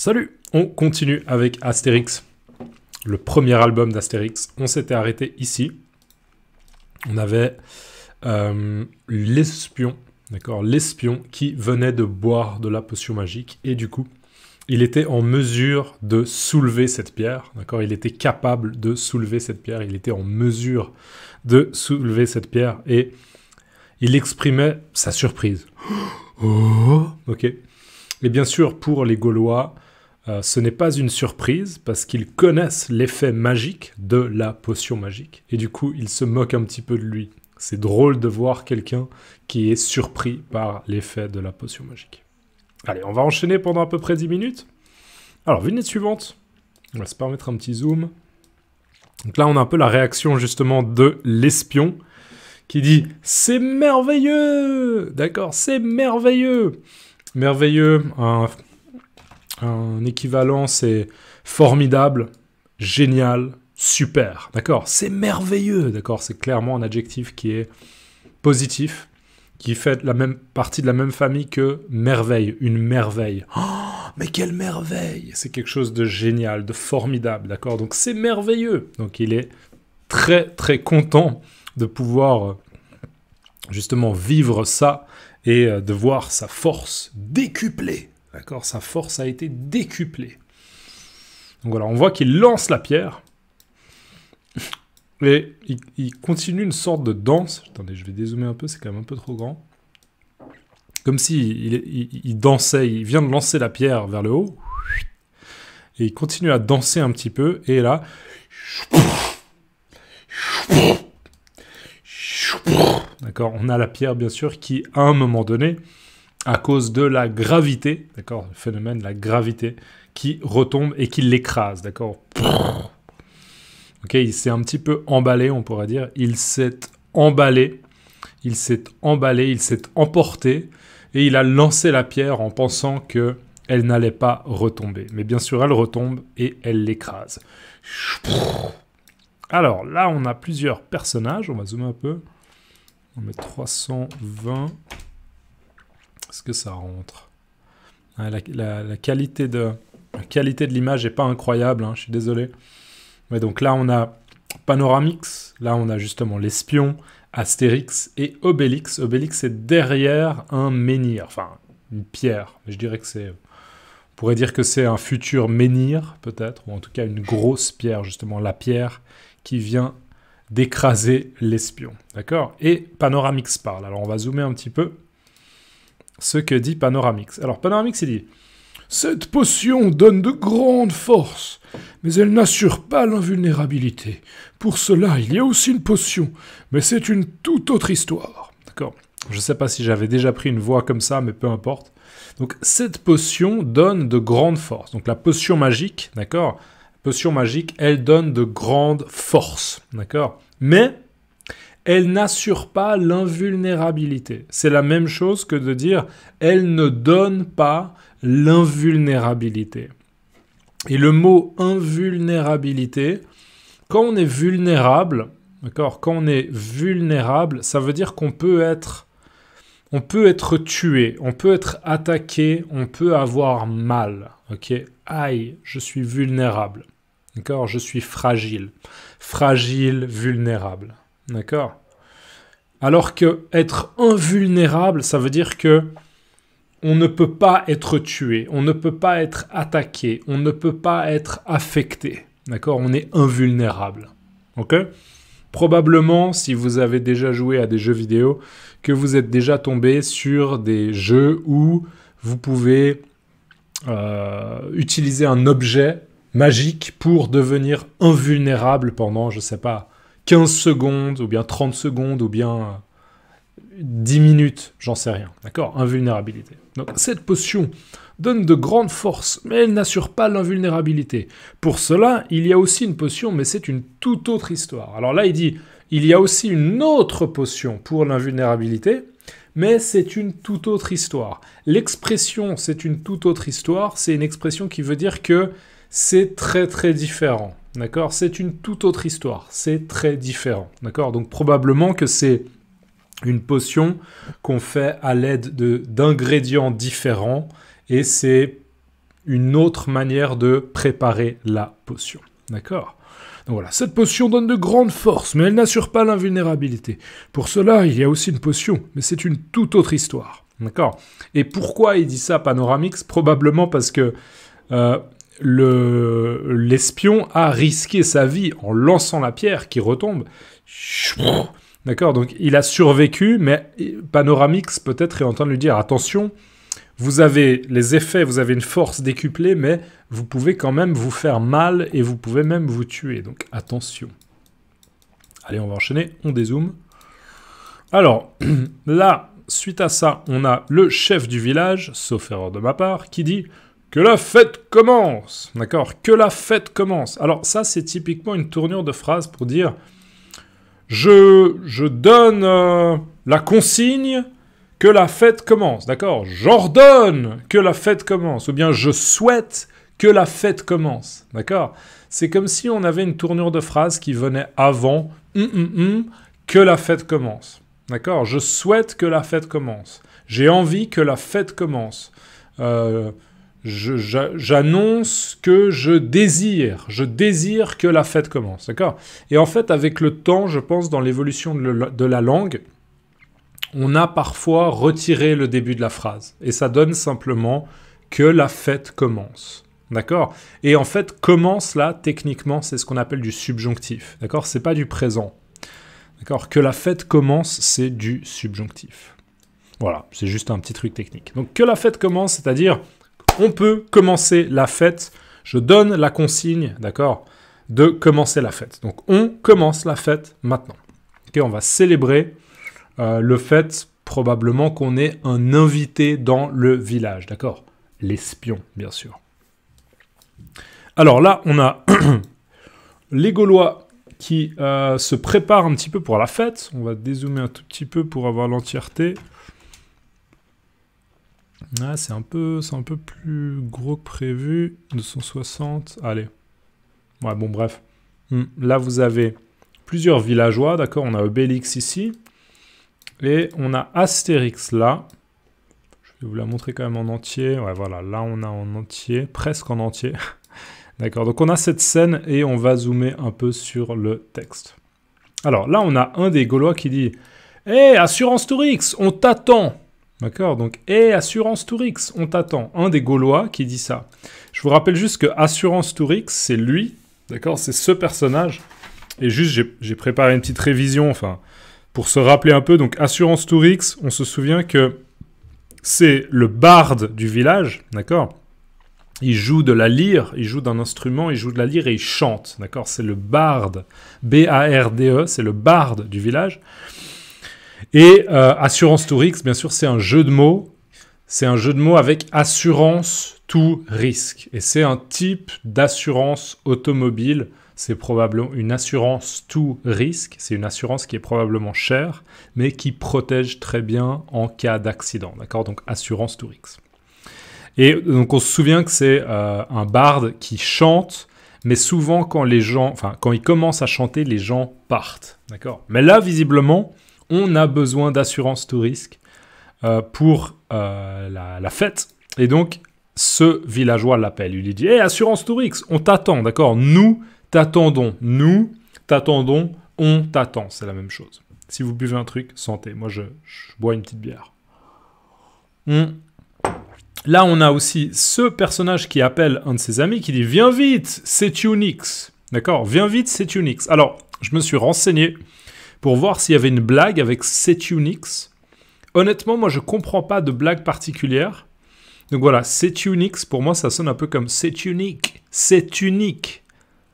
Salut On continue avec Astérix, le premier album d'Astérix. On s'était arrêté ici. On avait euh, l'espion, d'accord L'espion qui venait de boire de la potion magique et du coup, il était en mesure de soulever cette pierre, d'accord Il était capable de soulever cette pierre, il était en mesure de soulever cette pierre et il exprimait sa surprise. Oh, ok. Et bien sûr, pour les Gaulois, euh, ce n'est pas une surprise parce qu'ils connaissent l'effet magique de la potion magique et du coup ils se moquent un petit peu de lui. C'est drôle de voir quelqu'un qui est surpris par l'effet de la potion magique. Allez, on va enchaîner pendant à peu près 10 minutes. Alors, vignette suivante. On va se permettre un petit zoom. Donc là, on a un peu la réaction justement de l'espion qui dit C'est merveilleux D'accord, c'est merveilleux Merveilleux, un équivalent, c'est formidable, génial, super. D'accord C'est merveilleux. D'accord C'est clairement un adjectif qui est positif, qui fait la même partie de la même famille que merveille, une merveille. Oh, mais quelle merveille C'est quelque chose de génial, de formidable. D'accord Donc c'est merveilleux. Donc il est très très content de pouvoir euh, justement vivre ça et euh, de voir sa force décuplée D'accord Sa force a été décuplée. Donc voilà, on voit qu'il lance la pierre. Et il, continue une sorte de danse. Attendez, je vais dézoomer un peu, c'est quand même un peu trop grand. Comme si dansait, il vient de lancer la pierre vers le haut. Et il continue à danser un petit peu. Et là... D'accord, on a la pierre bien sûr qui, à un moment donné, à cause de la gravité, d'accord, le phénomène, la gravité, qui retombe et qui l'écrase, d'accord Ok, il s'est un petit peu emballé, on pourrait dire. Il s'est emballé, il s'est emballé, il s'est emporté, et il a lancé la pierre en pensant que elle n'allait pas retomber. Mais bien sûr, elle retombe et elle l'écrase. Alors là, on a plusieurs personnages. On va zoomer un peu. On met 320. Est-ce que ça rentre hein, la, qualité de qualité de l'image n'est pas incroyable, hein, je suis désolé. Mais donc là, on a Panoramix, là on a justement l'espion, Astérix et Obélix. Obélix est derrière un menhir, enfin une pierre. je dirais que c'est... On pourrait dire que c'est un futur menhir peut-être, ou en tout cas une grosse pierre, justement la pierre qui vient d'écraser l'espion. D'accord Et Panoramix parle. Alors on va zoomer un petit peu ce que dit Panoramix. Alors Panoramix, il dit Cette potion donne de grandes forces, mais elle n'assure pas l'invulnérabilité. Pour cela, il y a aussi une potion, mais c'est une toute autre histoire. D'accord Je ne sais pas si j'avais déjà pris une voix comme ça, mais peu importe. Donc cette potion donne de grandes forces. Donc la potion magique, d'accord Potion magique, elle donne de grandes forces, d'accord Mais elle n'assure pas l'invulnérabilité. C'est la même chose que de dire elle ne donne pas l'invulnérabilité. Et le mot invulnérabilité, quand on est vulnérable, d'accord, quand on est vulnérable, ça veut dire qu'on peut être on peut être tué, on peut être attaqué, on peut avoir mal. OK Aïe, je suis vulnérable. D'accord Je suis fragile. Fragile, vulnérable. D'accord Alors que être invulnérable, ça veut dire que on ne peut pas être tué, on ne peut pas être attaqué, on ne peut pas être affecté. D'accord On est invulnérable. Ok Probablement, si vous avez déjà joué à des jeux vidéo, que vous êtes déjà tombé sur des jeux où vous pouvez euh, utiliser un objet magique pour devenir invulnérable pendant, je ne sais pas, 15 secondes, ou bien 30 secondes, ou bien 10 minutes, j'en sais rien. D'accord Invulnérabilité. Donc cette potion donne de grandes forces, mais elle n'assure pas l'invulnérabilité. Pour cela, il y a aussi une potion, mais c'est une toute autre histoire. Alors là, il dit, il y a aussi une autre potion pour l'invulnérabilité, mais c'est une toute autre histoire. L'expression c'est une toute autre histoire, c'est une expression qui veut dire que c'est très très différent. D'accord C'est une toute autre histoire. C'est très différent. D'accord Donc probablement que c'est une potion qu'on fait à l'aide d'ingrédients différents et c'est une autre manière de préparer la potion. D'accord Donc voilà, cette potion donne de grandes forces, mais elle n'assure pas l'invulnérabilité. Pour cela, il y a aussi une potion, mais c'est une toute autre histoire. D'accord Et pourquoi il dit ça, Panoramix Probablement parce que euh, le, l'espion a risqué sa vie en lançant la pierre qui retombe. D'accord Donc il a survécu, mais Panoramix peut-être est en train de lui dire attention, vous avez les effets, vous avez une force décuplée, mais vous pouvez quand même vous faire mal et vous pouvez même vous tuer. Donc attention. Allez, on va enchaîner, on dézoome. Alors, là, suite à ça, on a le chef du village, sauf erreur de ma part, qui dit que la fête commence D'accord Que la fête commence Alors ça, c'est typiquement une tournure de phrase pour dire je, je donne euh, la consigne que la fête commence. D'accord J'ordonne que la fête commence. Ou bien je souhaite que la fête commence. D'accord C'est comme si on avait une tournure de phrase qui venait avant hum, hum, hum, que la fête commence. D'accord Je souhaite que la fête commence. J'ai envie que la fête commence. Euh, j'annonce que je désire, je désire que la fête commence, d'accord Et en fait, avec le temps, je pense, dans l'évolution de, de, la langue, on a parfois retiré le début de la phrase. Et ça donne simplement que la fête commence. D'accord Et en fait, commence là, techniquement, c'est ce qu'on appelle du subjonctif. D'accord C'est pas du présent. D'accord Que la fête commence, c'est du subjonctif. Voilà, c'est juste un petit truc technique. Donc, que la fête commence, c'est-à-dire on peut commencer la fête. Je donne la consigne, d'accord, de commencer la fête. Donc on commence la fête maintenant. et on va célébrer euh, le fait probablement qu'on ait un invité dans le village, d'accord L'espion, bien sûr. Alors là, on a les Gaulois qui euh, se préparent un petit peu pour la fête. On va dézoomer un tout petit peu pour avoir l'entièreté. Ah, c'est un, peu, un peu plus gros que prévu. 260, allez. Ouais, bon, bref. Hmm. Là, vous avez plusieurs villageois, d'accord On a Obélix ici. Et on a Astérix là. Je vais vous la montrer quand même en entier. Ouais, voilà, là on a en entier, presque en entier. D'accord, donc on a cette scène et on va zoomer un peu sur le texte. Alors là, on a un des Gaulois qui dit Hé, eh, Assurance Tourix, on t'attend D'accord Donc, hé, Assurance Tourix, on t'attend. Un des Gaulois qui dit ça. Je vous rappelle juste que Assurance Tourix, c'est lui, d'accord C'est ce personnage. Et juste, j'ai préparé une petite révision, enfin, pour se rappeler un peu. Donc, Assurance Tourix, on se souvient que c'est le barde du village, d'accord il joue de la lyre, il joue d'un instrument, il joue de la lyre et il chante, d'accord C'est le barde, B-A-R-D-E, c'est le barde du village. Et euh, assurance Assurance risk », bien sûr, c'est un jeu de mots. C'est un jeu de mots avec assurance tout risque. Et c'est un type d'assurance automobile. C'est probablement une assurance tout risque. C'est une assurance qui est probablement chère, mais qui protège très bien en cas d'accident. D'accord Donc assurance tout risque. Et donc on se souvient que c'est euh, un barde qui chante, mais souvent quand les gens, enfin quand il commence à chanter, les gens partent. D'accord Mais là, visiblement, on a besoin d'assurance tout euh, pour euh, la, fête. Et donc, ce villageois l'appelle. Il lui dit hey, assurance tout on t'attend, d'accord Nous t'attendons. Nous t'attendons. On t'attend. C'est la même chose. Si vous buvez un truc, santé. Moi, je, bois une petite bière. Hmm. Là, on a aussi ce personnage qui appelle un de ses amis qui dit Viens vite, c'est Unix. D'accord Viens vite, c'est Unix. Alors, je me suis renseigné pour voir s'il y avait une blague avec Unix. Honnêtement, moi, je ne comprends pas de blague particulière. Donc voilà, Unix, pour moi, ça sonne un peu comme c'est unique, c'est unique,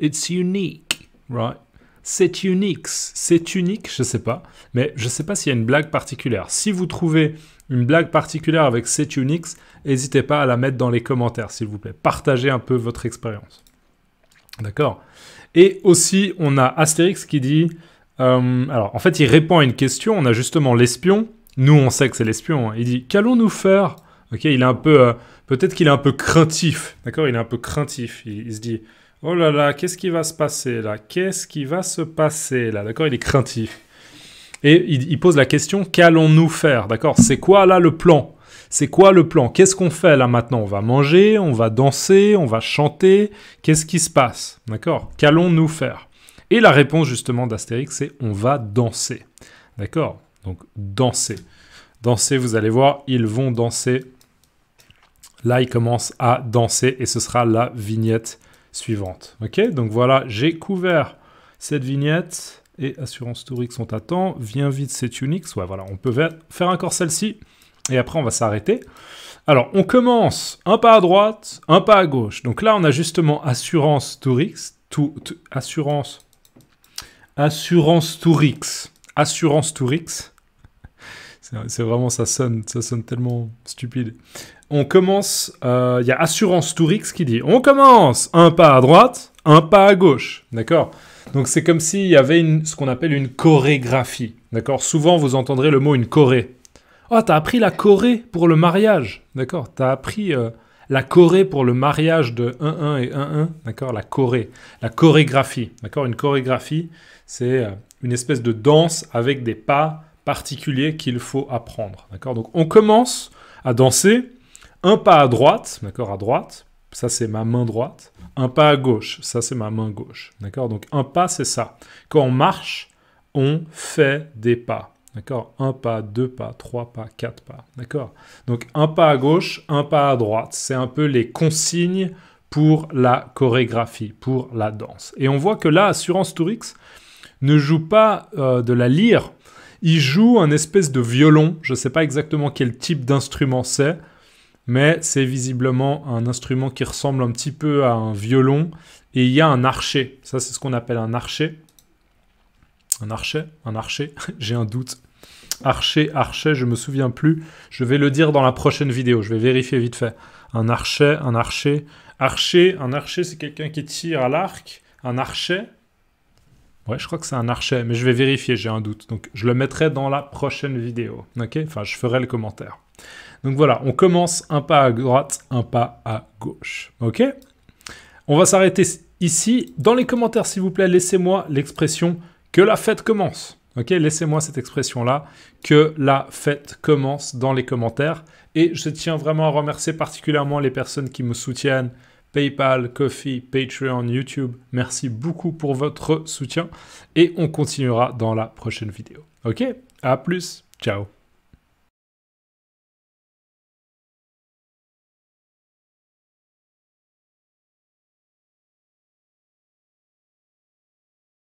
it's unique, right? C'est unique, c'est unique, je sais pas, mais je ne sais pas s'il y a une blague particulière. Si vous trouvez une blague particulière avec cet Unix, n'hésitez pas à la mettre dans les commentaires, s'il vous plaît. Partagez un peu votre expérience. D'accord Et aussi, on a Astérix qui dit euh, alors, en fait, il répond à une question. On a justement l'espion. Nous, on sait que c'est l'espion. Il dit Qu'allons-nous faire Ok, il est un peu. Euh, peut-être qu'il est un peu craintif. D'accord Il est un peu craintif. Il, se dit Oh là là, qu'est-ce qui va se passer là Qu'est-ce qui va se passer là D'accord Il est craintif. Et il, il pose la question Qu'allons-nous faire D'accord C'est quoi là le plan c'est quoi le plan Qu'est-ce qu'on fait là maintenant On va manger, on va danser, on va chanter. Qu'est-ce qui se passe D'accord Qu'allons-nous faire et la réponse justement d'Astérix, c'est on va danser. D'accord Donc danser. Danser, vous allez voir, ils vont danser. Là, ils commencent à danser et ce sera la vignette suivante. Ok Donc voilà, j'ai couvert cette vignette et Assurance Tourix, on t'attend. Viens vite, c'est Unix. Ouais, voilà, on peut faire encore celle-ci et après, on va s'arrêter. Alors, on commence un pas à droite, un pas à gauche. Donc là, on a justement Assurance Tourix, tout, assurance Assurance Tourix. Assurance Tourix. C'est vraiment, ça sonne, ça sonne tellement stupide. On commence, euh, il y a Assurance Tourix qui dit, on commence un pas à droite, un pas à gauche, d'accord Donc c'est comme s'il y avait une, ce qu'on appelle une chorégraphie, d'accord Souvent vous entendrez le mot une choré. Oh, t'as appris la choré pour le mariage, d'accord T'as appris... Euh, la Corée pour le mariage de 1-1 et 1-1, d'accord La Corée, la chorégraphie, d'accord Une chorégraphie, c'est euh, une espèce de danse avec des pas particuliers qu'il faut apprendre, d'accord Donc on commence à danser, un pas à droite, d'accord À droite, ça c'est ma main droite. Un pas à gauche, ça c'est ma main gauche, d'accord Donc un pas, c'est ça. Quand on marche, on fait des pas. D'accord Un pas, deux pas, trois pas, quatre pas. D'accord Donc un pas à gauche, un pas à droite. C'est un peu les consignes pour la chorégraphie, pour la danse. Et on voit que là, Assurance Tourix ne joue pas euh, de la lyre. Il joue un espèce de violon. Je ne sais pas exactement quel type d'instrument c'est, mais c'est visiblement un instrument qui ressemble un petit peu à un violon. Et il y a un archer. Ça, c'est ce qu'on appelle un archer un archet, un archer, j'ai un doute. Archer, archer, je me souviens plus. Je vais le dire dans la prochaine vidéo. Je vais vérifier vite fait. Un archet, un archer, archer, un archer, c'est quelqu'un qui tire à l'arc. Un archer, Ouais, je crois que c'est un archer, mais je vais vérifier. J'ai un doute. Donc, je le mettrai dans la prochaine vidéo. Ok. Enfin, je ferai le commentaire. Donc voilà, on commence un pas à droite, un pas à gauche. Ok. On va s'arrêter ici. Dans les commentaires, s'il vous plaît, laissez-moi l'expression que la fête commence. Ok, laissez-moi cette expression-là, que la fête commence dans les commentaires. Et je tiens vraiment à remercier particulièrement les personnes qui me soutiennent, PayPal, Coffee, Patreon, YouTube. Merci beaucoup pour votre soutien et on continuera dans la prochaine vidéo. Ok, à plus, ciao.